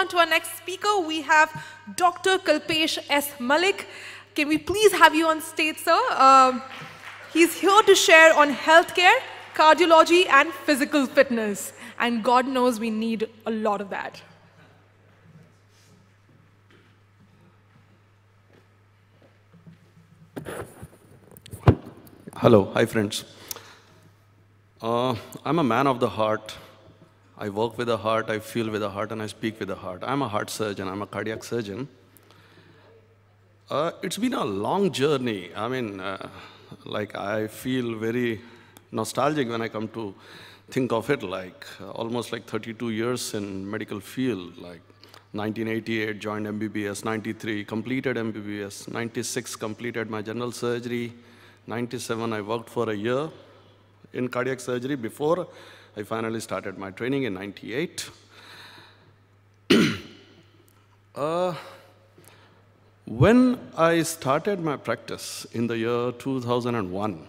on to our next speaker. We have Dr. Kalpesh S. Malik. Can we please have you on stage, sir? Um, he's here to share on healthcare, cardiology, and physical fitness. And God knows we need a lot of that. Hello, hi friends. Uh, I'm a man of the heart I work with the heart, I feel with the heart, and I speak with the heart. I'm a heart surgeon, I'm a cardiac surgeon. Uh, it's been a long journey. I mean, uh, like, I feel very nostalgic when I come to think of it, like, uh, almost like 32 years in medical field, like 1988 joined MBBS, 93 completed MBBS, 96 completed my general surgery, 97 I worked for a year in cardiac surgery before I finally started my training in 98. uh, when I started my practice in the year 2001,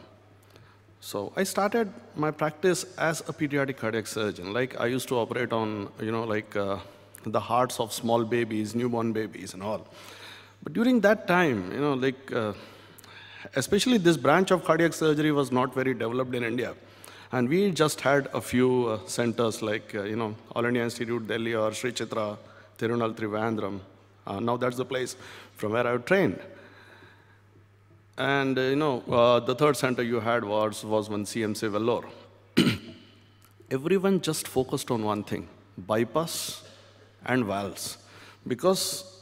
so I started my practice as a pediatric cardiac surgeon. Like I used to operate on, you know, like uh, the hearts of small babies, newborn babies and all. But during that time, you know, like, uh, especially this branch of cardiac surgery was not very developed in India. And we just had a few uh, centers like, uh, you know, All India Institute, Delhi, or Sri Chitra, Tirunal, Trivandrum. Uh, now that's the place from where I trained. And, uh, you know, uh, the third center you had was, was one CMC Vellore. Everyone just focused on one thing, bypass and valves. Because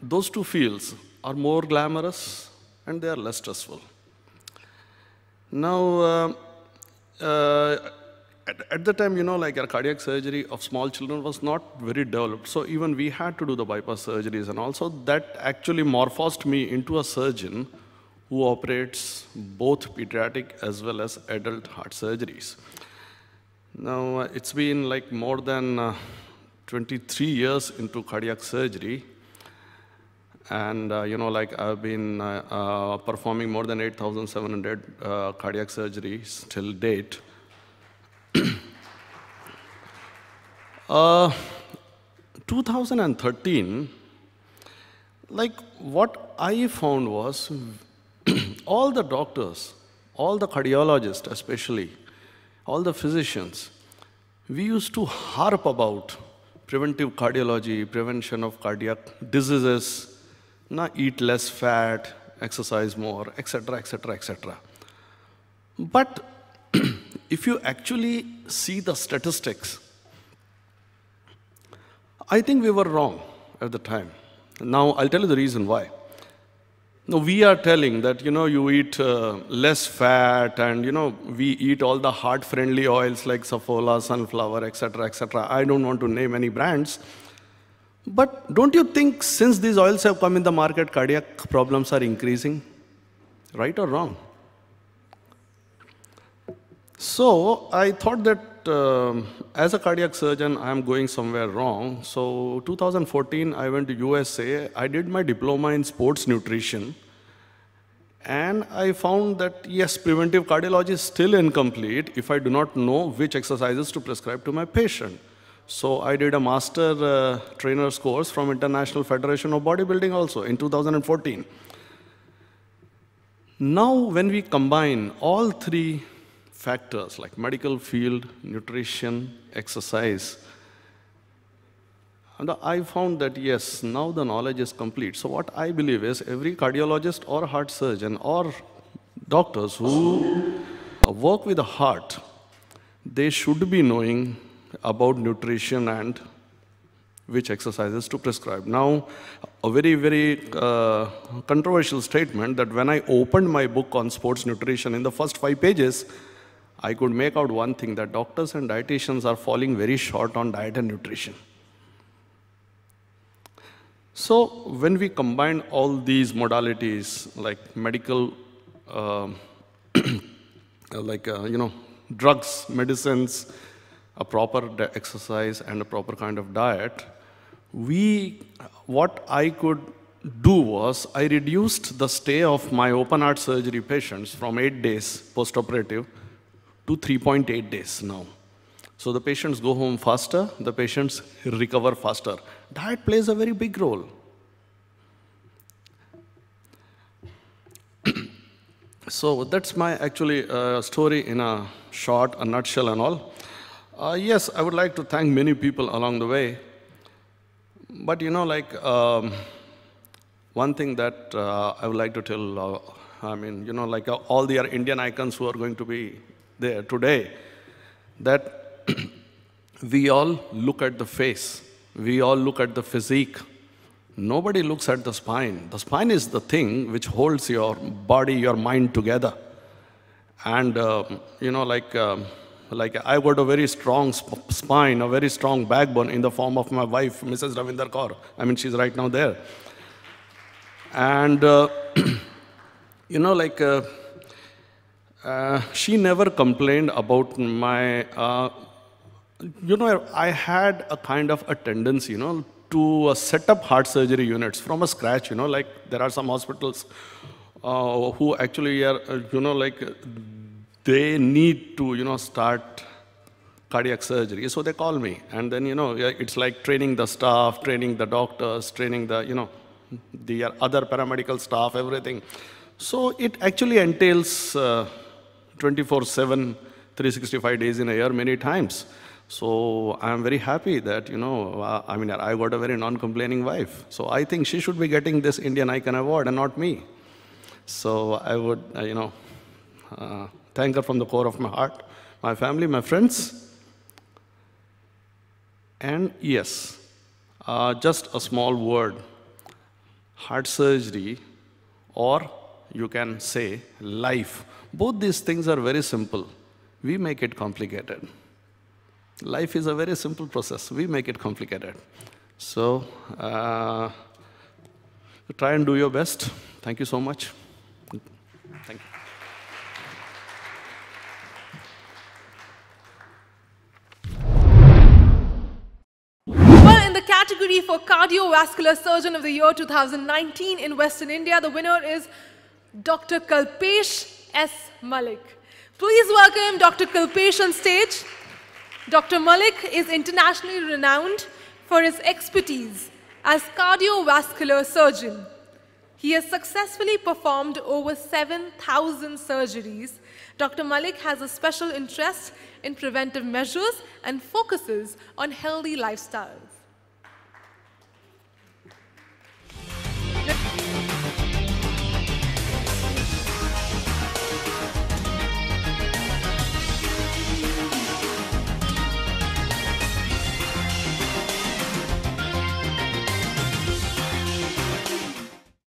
those two fields are more glamorous and they are less stressful. Now, uh, uh, at, at, the time, you know, like our cardiac surgery of small children was not very developed. So even we had to do the bypass surgeries. And also that actually morphosed me into a surgeon who operates both pediatric as well as adult heart surgeries. Now, uh, it's been like more than uh, 23 years into cardiac surgery. And uh, you know, like I've been uh, uh performing more than 8,700 uh, cardiac surgeries till date. uh, 2013, like what I found was all the doctors, all the cardiologists especially, all the physicians, we used to harp about preventive cardiology, prevention of cardiac diseases, na, eat less fat, exercise more, etc., etc., etc. But if you actually see the statistics, I think we were wrong at the time. Now, I'll tell you the reason why. No, we are telling that, you know, you eat uh, less fat and, you know, we eat all the heart-friendly oils like safola, sunflower, etc., etc. I don't want to name any brands. But don't you think since these oils have come in the market, cardiac problems are increasing? Right or wrong? So I thought that um, as a cardiac surgeon, I'm going somewhere wrong. So 2014, I went to USA. I did my diploma in sports nutrition. And I found that, yes, preventive cardiology is still incomplete if I do not know which exercises to prescribe to my patient. So I did a master uh, trainers course from International Federation of Bodybuilding also in 2014. Now when we combine all three factors like medical field, nutrition, exercise, and I found that yes, now the knowledge is complete. So what I believe is every cardiologist or heart surgeon or doctors who work with the heart, they should be knowing about nutrition and which exercises to prescribe. Now, a very, very uh, controversial statement that when I opened my book on sports nutrition in the first five pages, I could make out one thing that doctors and dietitians are falling very short on diet and nutrition. So, when we combine all these modalities like medical, uh, like, uh, you know, drugs, medicines, a proper exercise and a proper kind of diet, we, what I could do was I reduced the stay of my open heart surgery patients from eight days post-operative to 3.8 days now. So the patients go home faster, the patients recover faster. Diet plays a very big role. so that's my actually uh, story in a short, a nutshell and all. Uh, yes, I would like to thank many people along the way. But you know, like um, one thing that uh, I would like to tell, uh, I mean, you know, like uh, all the Indian icons who are going to be there today, that we all look at the face, we all look at the physique. Nobody looks at the spine. The spine is the thing which holds your body, your mind together. And, um, you know, like, um, like I got a very strong sp spine, a very strong backbone in the form of my wife, Mrs. Ravinder Kaur. I mean, she's right now there. And, uh, you know, like, uh, uh, she never complained about my, uh, you know, I had a kind of a tendency, you know, to uh, set up heart surgery units from a scratch, you know, like there are some hospitals uh, who actually are, you know, like they need to, you know, start cardiac surgery. So they call me. And then, you know, it's like training the staff, training the doctors, training the, you know, the other paramedical staff, everything. So it actually entails uh, 24 7, 365 days in a year, many times. So I'm very happy that, you know, uh, I mean, I got a very non complaining wife. So I think she should be getting this Indian Icon Award and not me. So I would, uh, you know, uh, Thank her from the core of my heart, my family, my friends. And yes, uh, just a small word heart surgery, or you can say life. Both these things are very simple. We make it complicated. Life is a very simple process. We make it complicated. So, uh, try and do your best. Thank you so much. Thank you. category for Cardiovascular Surgeon of the Year 2019 in Western India. The winner is Dr. Kalpesh S. Malik. Please welcome Dr. Kalpesh on stage. Dr. Malik is internationally renowned for his expertise as cardiovascular surgeon. He has successfully performed over 7,000 surgeries. Dr. Malik has a special interest in preventive measures and focuses on healthy lifestyles.